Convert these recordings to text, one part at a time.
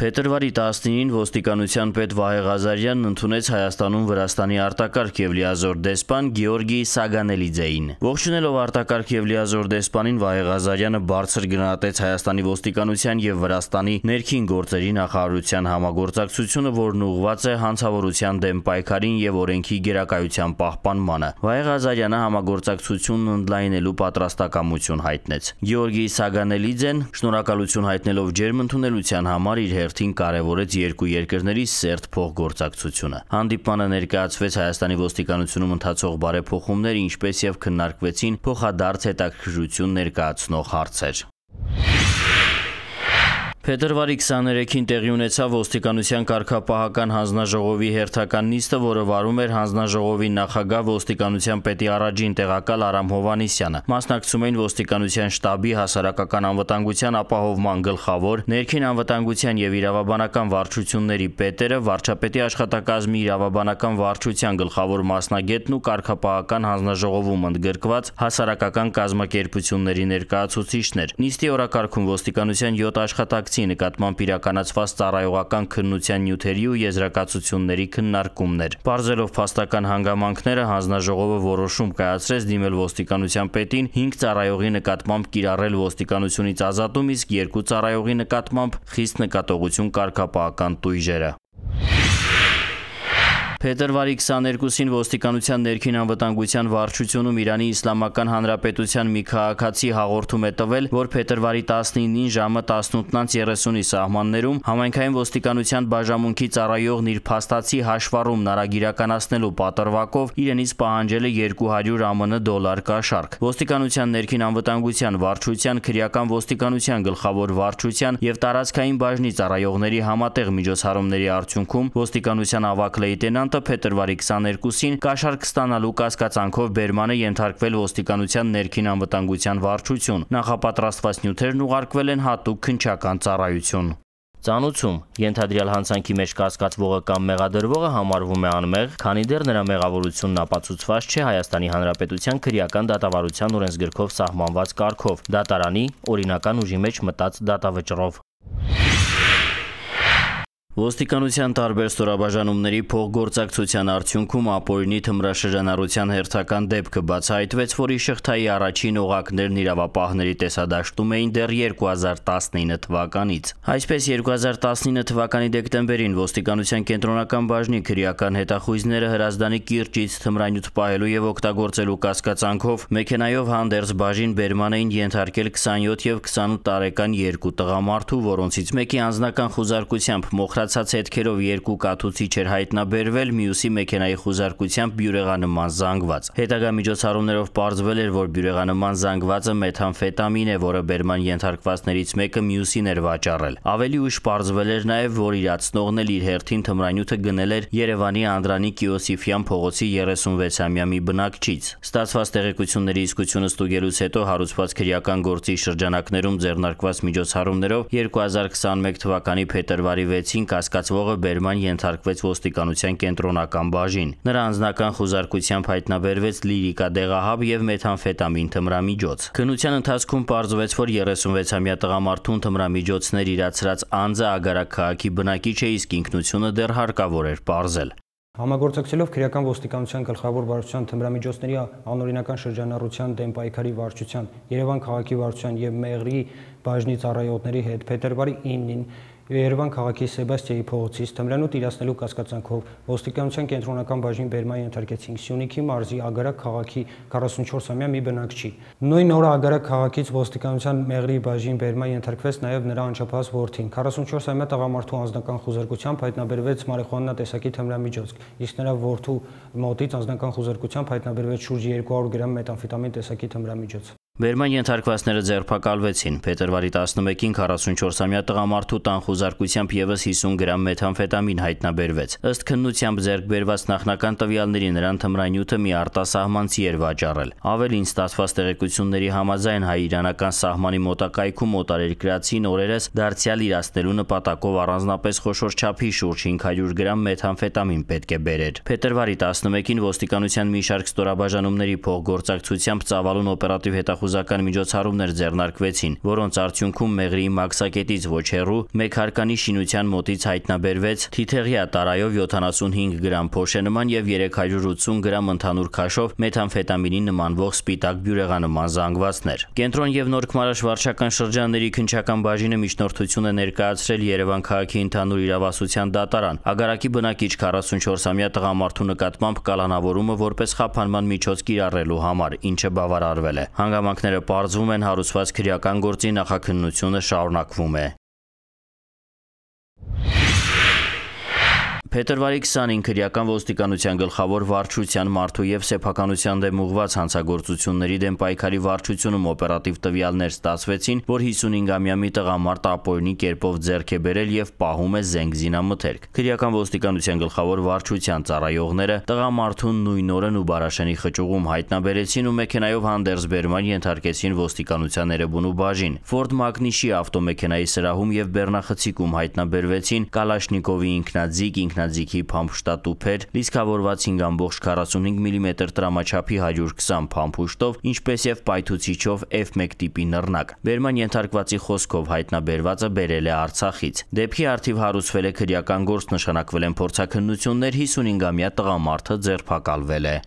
Փետրվարի 19-ին ոստիկանության պետ Վահե Ղազարյանն ընդունեց Հայաստանում Վրաստանի արտակարգ եւ լիազոր դեսպան Գեորգի Սագանելիձեին։ Ողջունելով արտակարգ եւ լիազոր դեսպանին Վահե Ղազարյանը բարձր գնահատեց Հայաստանի ոստիկանության եւ Վրաստանի ներքին գործերի նախարարության համագործակցությունը, որն ուղղված է հանցավորության դեմ պայքարին եւ օրենքի գերակայության պահպանմանը։ Վահե Ղազարյանը համագործակցությունն ընդլայնելու պատրաստակամություն հայտնեց։ Գեորգի Սագանելիձեն շնորհակալություն հայտնելով ջերմ ընդունելության համար իր հերթին կարևորեց երկու երկրների սերտ փոխգործակցությունը։ Հանդիպմանը ներկայացվեց Հայաստանի ոստիկանությունում ընթացող բարեփոխումները, ինչպես եւ քննարկվեցին փոխադարձ հետաքրքրություն ներկայացնող հարցեր։ Փետրվարի 23-ին տեղի ունեցավ ոստիկանության կարգապահական հանձնաժողովի հերթական նիստը, որը վարում էր հանձնաժողովի նախագահ ոստիկանության պետի առաջին տեղակալ Արամ Հովանիսյանը։ Մասնակցում էին ոստիկանության շտաբի հասարակական անվտանգության ապահովման գլխավոր, ներքին անվտանգության եւ իրավաբանական վարչությունների պետերը, վարչապետի աշխատակազմի իրավաբանական վարչության գլխավոր մասնագետն ու կարգապահական հանձնաժողովում ընդգրկված հասարակական կազմակերպությունների ներկայացուցիչներ։ Նիստի օրակարգում ոստիկանության 7 աշխատակ աջակցի նկատմամբ իրականացված ծառայողական քննության նյութերի ու եզրակացությունների քննարկումներ։ Պարզելով փաստական հանգամանքները հանձնաժողովը որոշում կայացրեց դիմել ոստիկանության պետին 5 ծառայողի նկատմամբ կիրառել ոստիկանությունից ազատում, իսկ 2 ծառայողի նկատմամբ խիստ նկատողություն կարգապահական տույժերը։ Փետրվարի 22-ին ոստիկանության ներքին անվտանգության վարչությունում Իրանի Իսլամական Հանրապետության մի քաղաքացի հաղորդում է տվել, որ փետրվարի 19-ին ժամը 18:30-ի սահմաններում համայնքային ոստիկանության բաժամունքի ծառայողն իր փաստացի հաշվառումն արագիրականացնելու պատրվակով իրենից պահանջել է 200 ԱՄՆ դոլար կաշառք։ Ոստիկանության ներքին անվտանգության վարչության քրեական ոստիկանության գլխավոր վարչության եւ տարածքային բաժնի ծառայողների համատեղ միջոցառումների արդյունքում ոստիկանության ավակ լեյտենանտ մարտը փետրվարի 22-ին կաշառք ստանալու կասկածանքով բերման է ենթարկվել ոստիկանության ներքին անվտանգության վարչություն։ Նախապատրաստված նյութերն ուղարկվել են հատուկ քնչական ծառայություն։ Ծանուցում. Ենթադրյալ հանցանքի մեջ կասկածվողը կամ մեղադրվողը համարվում է անմեղ, քանի դեռ նրա մեղավորությունն ապացուցված չէ Հայաստանի Հանրապետության քրեական դատավարության օրենսգրքով սահմանված կարգով՝ դատարանի օրինական ուժի մեջ մտած դատավճռով։ Ոստիկանության տարբեր ստորաբաժանումների փողգործակցության արդյունքում ապօրինի թմրաշրջանառության հերթական դեպքը բացահայտվեց, որի շղթայի առաջին օղակներն իրավապահների տեսադաշտում էին դեռ 2019 թվականից։ Այսպես 2019 թվականի դեկտեմբերին ոստիկանության կենտրոնական բաժնի քրեական հետախույզները Հրազդանի կիրճից թմրանյութ պահելու եւ օգտագործելու կասկածանքով մեքենայով հանդերձ բաժին բերման էին ենթարկել 27 եւ 28 տարեկան երկու տղամարդու, որոնցից մեկի անձնական խուզարկությամբ մոխր Փոքրացած հետքերով երկու կաթուցիչ էր հայտնաբերվել, մյուսի մեքենայի խուզարկությամբ բյուրեղանման զանգված։ Հետագա միջոցառումներով պարզվել էր, որ բյուրեղանման զանգվածը մեթամֆետամին է, որը բերման ենթարկվածներից մեկը մյուսին էր վաճառել։ Ավելի ուշ պարզվել էր նաև, որ իրացնողն էլ իր հերթին թմրանյութը գնել էր Երևանի Անդրանիկ Կիոսիֆյան փողոցի 36-ամյա մի բնակչից։ Ստացված տեղեկությունների իսկությունը ստուգելուց հետո հարուցված քրեական գործի շրջանակներում ձեռնարկված միջոցառումներով 2021 թվականի փետրվարի 6-ին կասկածվողը բերման ենթարկվեց ոստիկանության կենտրոնական բաժին։ Նրա անձնական խոզարկությամբ հայտնաբերվեց լիրիկա դեղահաբ եւ մեթամֆետամին թմրամիջոց։ Քննության ընթացքում պարզվեց, որ 36-ամյա տղամարդուն թմրամիջոցներ իրացրած անձը Ագարակ քաղաքի բնակիչ է, իսկ ինքնությունը դեռ հարկավոր էր ողջել։ Համագործակցելով քրեական ոստիկանության գլխավոր վարչության թմրամիջոցների անօրինական շրջանառության դեմ պայքարի վարչության, Երևան քաղաքի վարչության եւ Մեղրի բաժնի ծառայողների հետ փետրվարի 9-ին Երևան քաղաքի Սեբաստիայի փողոցի Ստամրանոտ իրացնելու կասկածանքով ոստիկանության կենտրոնական բաժին բերման ենթարկեցինք Սյունիքի մարզի Ագարակ քաղաքի 44-ամյա մի բնակչի։ Նույն օրը Ագարակ քաղաքից ոստիկանության Մեղրի բաժին բերման ենթարկվեց նաև նրա անչափահաս որդին։ 44-ամյա տղամարդու անձնական խոզարկությամբ հայտնաբերվեց մարեխուանա տեսակի թմրամիջոց, իսկ նրա որդու մոտից անձնական խոզարկությամբ հայտնաբերվեց շուրջ 200 գրամ մետամֆետամին տեսակի թմրամիջոց։ Բերման ենթարկվածները ձերբակալվեցին։ Փետրվարի 11-ին 44-ամյա տղամարդու տանխուզարկությամբ եւս 50 գրամ մեթամֆետամին հայտնաբերվեց։ Ըստ քննությամբ ձերբերված նախնական տվյալների նրան թմրանյութը մի արտասահմանցի էր վաճառել։ Ավելին ստացված տեղեկությունների համաձայն հայ-իրանական սահմանի մոտակայքում օտարերկրացին օրերս դարձյալ իրացնելու նպատակով առանձնապես խոշոր չափի շուրջ 500 գրամ մեթամֆետամին պետք է բերեր։ Փետրվարի 11-ին ոստիկանության մի շարք ստորաբաժանումների փոխգործակցությամբ ծավալուն օպերատիվ հետախուզ խոզական միջոցառումներ ձեռնարկվեցին, որոնց արդյունքում Մեղրի մաքսակետից ոչ հեռու մեկ հարկանի շինության մոտից հայտնաբերվեց թիթեղյա տարայով 75 գրամ փոշենման եւ 380 գրամ ընդհանուր քաշով մեթամֆետամինի նմանվող սպիտակ բյուրեղանման զանգվածներ։ Կենտրոն եւ Նորքմարաշ վարչական շրջանների քնչական բաժինը միջնորդություն է ներկայացրել Երևան քաղաքի ընդհանուր իրավասության դատարան։ Ագարակի բնակիչ 44-ամյա տղամարդու նկատմամբ կալանավորումը որպես խափանման միջոց կիրառելու համար, ինչը բավարարվել է։ Հանգամանք հետևանքները պարզվում են հարուցված քրեական գործի նախաքննությունը շարունակվում է։ Փետրվարի 25 քրեական ոստիկանության գլխավոր վարչության մարդու եւ սեփականության դեմ ուղված հանցագործությունների դեմ պայքարի վարչությունում օպերատիվ տվյալներ ստացվեցին, որ 55-ամյա մի տղամարդ ապօրինի կերպով ձեռք է բերել եւ պահում է զենք զինամթերք։ Քրեական ոստիկանության գլխավոր վարչության ծառայողները տղամարդուն նույն օրն ու Բարաշենի խճուղում հայտնաբերեցին ու մեքենայով հանդերձ բերման ենթարկեցին ոստիկանության Էրեբունու բաժին։ Ford Magnishի ավտոմեքենայի սրահում եւ Բեռնախցիկում հայտնաբերվեցին Կալաշնիկովի ինքնաձիգ ինքնա ինքնաձիգի փամփշտատուփեր լիցքավորված 5.45 մմ տրամաչափի 120 փամփուշտով, ինչպես եւ պայթուցիչով F1 տիպի նռնակ։ Բերման ենթարկվածի խոսքով հայտնաբերվածը բերել է Արցախից։ Դեպքի արդիվ հարուցվել է քրեական գործ, նշանակվել են փորձաքննություններ, 55-ամյա տղամարդը ձերբակալվել է։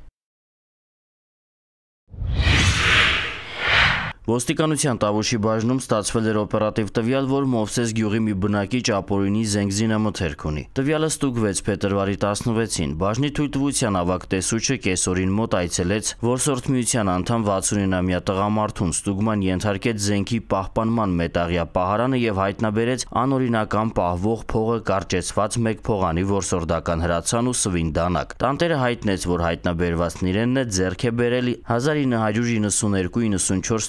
Ոստիկանության տավուշի բաժնում ստացվել էր օպերատիվ տվյալ, որ Մովսես գյուղի մի բնակիչ ապօրինի զենգզինը մթերք ունի։ Տվյալը ստուգվեց փետրվարի 16-ին։ Բաժնի թույլտվության ավակ տեսուչը կեսօրին մոտ այցելեց Որսորդ միության անդամ 69-ամյա տղամարդուն ստուգման ենթարկեց զենքի պահպանման մետաղյա պահարանը եւ հայտնաբերեց անօրինական պահվող փողը կարճեցված մեկ փողանի որսորդական հրացան ու սվին դանակ։ Տանտերը հայտնեց, որ հայտնաբերվածն իրենն է ձեռք է բերել 1992-94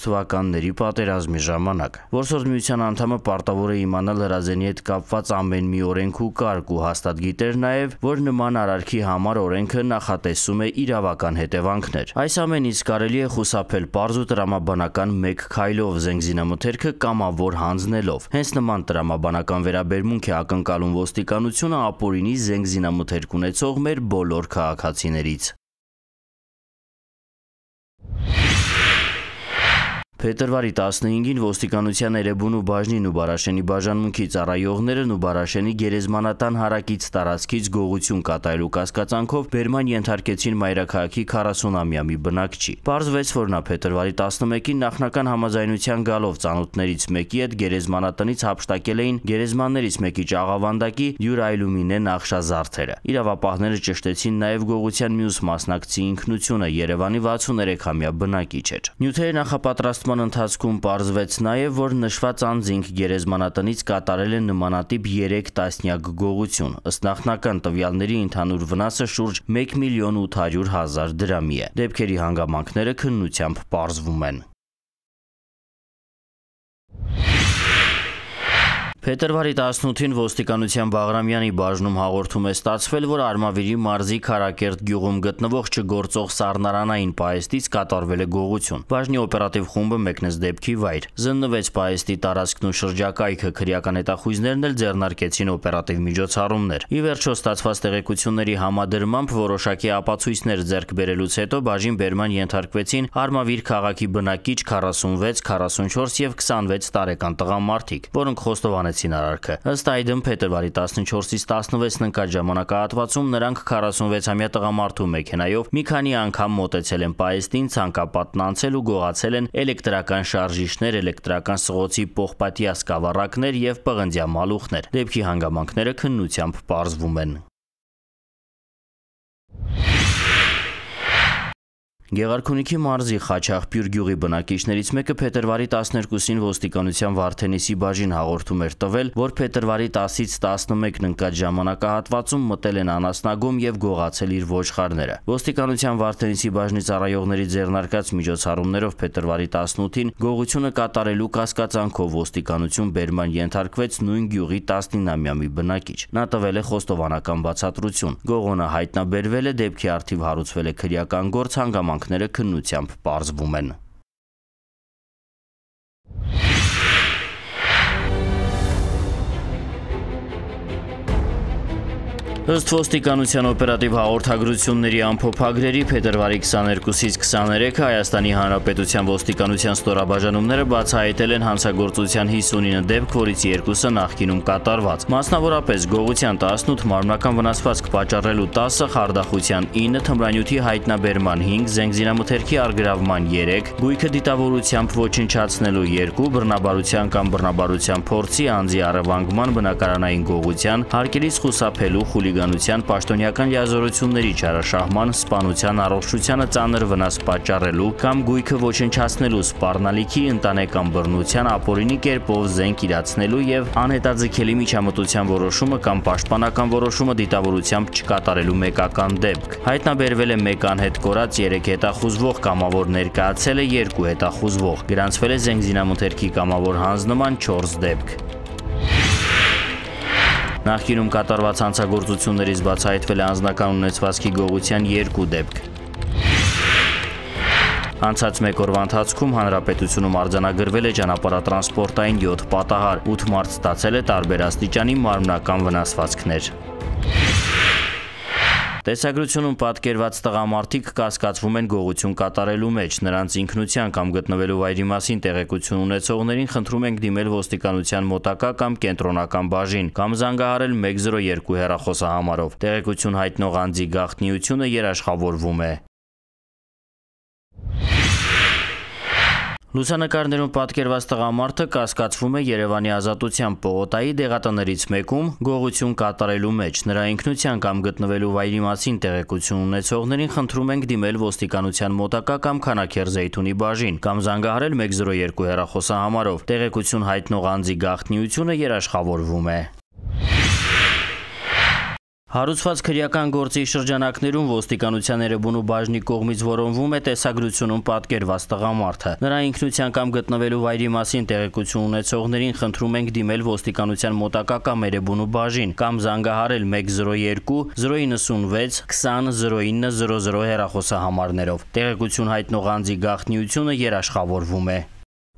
թվականի թվականների պատերազմի ժամանակ։ Որսորդ միության անդամը պարտավոր է իմանալ հրազենի հետ կապված ամեն մի օրենք ու կարգ ու հաստատ գիտեր նաև, որ նման արարքի համար օրենքը նախատեսում է իրավական հետևանքներ։ Այս ամենից կարելի է խուսափել པարզ ու տրամաբանական մեկ քայլով զենգզինամթերքը կամավոր հանձնելով։ Հենց նման տրամաբանական վերաբերմունք է ակնկալում ոստիկանությունը ապօրինի զենգզինամթերք ունեցող մեր բոլոր քաղաքացիներից։ Փետրվարի 15-ին ոստիկանության Էրեբունու բաժնին ու Բարաշենի բաժանմունքից առայողներն ու Բարաշենի գերեզմանատան հարակից տարածքից գողություն կատարելու կասկածանքով բերման ենթարկեցին Մայրաքաղաքի 40-ամյա մի բնակչի։ Պարզվեց, որ նա փետրվարի 11-ին նախնական համաձայնության գալով ծանոթներից մեկի հետ գերեզմանատնից հափշտակել էին գերեզմաններից մեկի ճաղավանդակի Յուրայլումինե նախշազարդերը։ Իրավապահները ճշտեցին նաև գողության մյուս մասնակցի ինքնությունը Երևանի 63-ամյա բնակիչ էր։ Նյութերը նախապատրաստման Բացման ընթացքում պարզվեց նաև, որ նշված անձինք գերեզմանատնից կատարել են նմանատիպ 3 տասնյակ գողություն։ Ըստ նախնական տվյալների ընդհանուր վնասը շուրջ 1 միլիոն 800 հազար դրամի է։ Դեպքերի հանգամանքները քննությամբ պարզվում են։ Փետրվարի 18-ին ոստիկանության Բաղրամյանի բաժնում հաղորդում է ստացվել, որ Արմավիրի մարզի Քարակերտ գյուղում գտնվող չգործող սառնարանային պայեստից կատարվել է գողություն։ Բաժնի օպերատիվ խումբը մեկնեց դեպքի վայր։ Զննվեց պայեստի տարածքն ու շրջակայքը, քրեական հետախույզներն էլ ձեռնարկեցին օպերատիվ միջոցառումներ։ Ի վերջո ստացված տեղեկությունների համադրմամբ որոշակի ապացույցներ ձեռք բերելուց հետո բաժին բերման ենթարկվեցին Արմավիր քաղաքի բնակիչ 46, 44 եւ 26 տարեկան տղամարդիկ, որոնք խոստովանեցին հանձնարարեցին արարքը։ Ըստ այդմ փետրվարի 14-ից 16-ն ընկած ժամանակահատվածում նրանք 46-ամյա տղամարդու մեքենայով մի քանի անգամ մոտեցել են պայեստին, ցանկապատն անցել ու գողացել են էլեկտրական շարժիչներ, էլեկտրական սղոցի պողպատյա սկավառակներ եւ պղնձյա մալուխներ։ Դեպքի հանգամանքները քննությամբ պարզվում են։ Գեղարքունիքի մարզի Խաչախպյուր գյուղի բնակիչներից մեկը փետրվարի 12-ին ոստիկանության Վարդենիսի բաժին հաղորդում էր տվել, որ փետրվարի 10-ից 11-ն ընկած ժամանակահատվածում մտել են անասնագում եւ գողացել իր ոչխարները։ Ոստիկանության Վարդենիսի բաժնի ծառայողների ձեռնարկած միջոցառումներով փետրվարի 18-ին գողությունը կատարելու կասկածանքով ոստիկանություն բերման ենթարկվեց նույն գյուղի 19-ամյա բնակիչ։ Նա տվել է խոստովանական բացատրություն։ Գողոնը հայտնաբերվել է, դեպքի արդիվ հարուցվել է քրեական գործ հանգամանք հետևանքները քննությամբ պարզվում են։ Ըստ ոստիկանության օպերատիվ հաղորդագրությունների ամփոփագրերի փետրվարի 22-ից 23-ը Հայաստանի Հանրապետության ոստիկանության ստորաբաժանումները բացահայտել են հանցագործության 59 դեպք, որից երկուսը նախկինում կատարված։ Մասնավորապես գողության 18, մարմնական վնասվածք պատճառելու 10, խարդախության 9, թմրանյութի հայտնաբերման 5, զենգզինամթերքի արգրավման 3, գույքը դիտավորությամբ ոչնչացնելու 2, բռնաբարության կամ բռնաբարության փորձի անձի առևանգման բնակարանային գողության, հարկերից խուսափելու խուլի ոստիկանության պաշտոնյական լիազորությունների չարաշահման, սպանության առողջությանը ծանր վնաս պատճառելու կամ գույքը ոչնչացնելու սպառնալիքի ընտանեկան բռնության ապօրինի կերպով զենք իրացնելու եւ անհետաձգելի միջամտության որոշումը կամ պաշտպանական որոշումը դիտավորությամբ չկատարելու մեկական դեպք։ Հայտնաբերվել է մեկ անհետ կորած 3 հետախուզվող կամավոր ներկայացել է 2 հետախուզվող։ Գրանցվել է զենք զինամթերքի կամավոր հանձնման 4 դեպք։ Նախկինում կատարված հանցագործություններից բացահայտվել է անձնական ունեցվածքի գողության երկու դեպք։ Անցած մեկ օրվա ընթացքում հանրապետությունում արձանագրվել է ճանապարհատրանսպորտային 7 պատահար, 8 մարդ ստացել է տարբեր աստիճանի մարմնական վնասվածքներ։ Տեսագրությունում պատկերված տղամարդիկ կասկածվում են գողություն կատարելու մեջ, նրանց ինքնության կամ գտնվելու վայրի մասին տեղեկություն ունեցողներին խնդրում ենք դիմել ոստիկանության մոտակա կամ կենտրոնական բաժին կամ զանգահարել 102 հեռախոսահամարով։ Տեղեկություն հայտնող անձի գաղտնիությունը երաշխավորվում է։ Լուսանկարներում պատկերված տղամարդը կասկածվում է Երևանի ազատության պողոտայի դեղատներից մեկում գողություն կատարելու մեջ։ Նրա ինքնության կամ գտնվելու վայրի մասին տեղեկություն ունեցողներին խնդրում ենք դիմել ոստիկանության մոտակա կամ Խանաքեր Զեյթունի բաժին կամ զանգահարել 102 հեռախոսահամարով։ Տեղեկություն հայտնող անձի գաղտնիությունը երաշխավորվում է։ Հարուցված քրեական գործի շրջանակներում ոստիկանության Էրեբունու բաժնի կողմից որոնվում է տեսագրությունում պատկերված տղամարդը։ Նրա ինքնության կամ գտնվելու վայրի մասին տեղեկություն ունեցողներին խնդրում ենք դիմել ոստիկանության մոտակա կամ Էրեբունու բաժին կամ զանգահարել 102 096 20 0900 հեռախոսահամարներով։ Տեղեկություն հայտնող անձի գաղտնիությունը երաշխավորվում է։